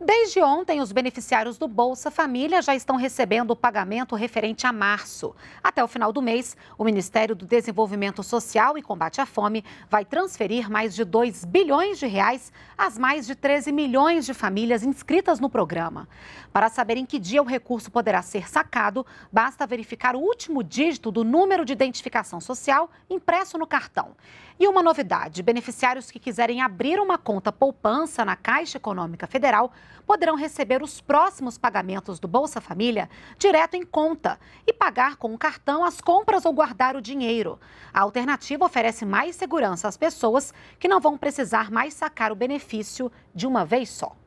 Desde ontem, os beneficiários do Bolsa Família já estão recebendo o pagamento referente a março. Até o final do mês, o Ministério do Desenvolvimento Social e Combate à Fome vai transferir mais de 2 bilhões de reais às mais de 13 milhões de famílias inscritas no programa. Para saber em que dia o recurso poderá ser sacado, basta verificar o último dígito do número de identificação social impresso no cartão. E uma novidade: beneficiários que quiserem abrir uma conta poupança na Caixa Econômica Federal poderão receber os próximos pagamentos do Bolsa Família direto em conta e pagar com o cartão as compras ou guardar o dinheiro. A alternativa oferece mais segurança às pessoas que não vão precisar mais sacar o benefício de uma vez só.